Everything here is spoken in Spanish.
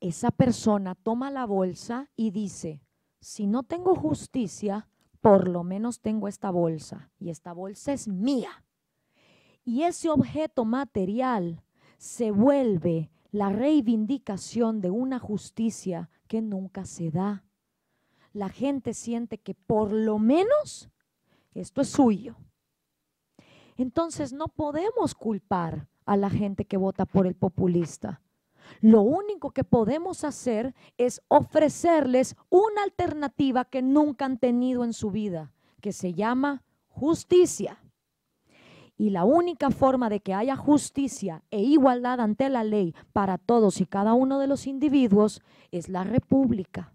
esa persona toma la bolsa y dice, si no tengo justicia, por lo menos tengo esta bolsa y esta bolsa es mía. Y ese objeto material se vuelve la reivindicación de una justicia que nunca se da. La gente siente que por lo menos esto es suyo. Entonces no podemos culpar a la gente que vota por el populista. Lo único que podemos hacer es ofrecerles una alternativa que nunca han tenido en su vida, que se llama justicia. Y la única forma de que haya justicia e igualdad ante la ley para todos y cada uno de los individuos es la república.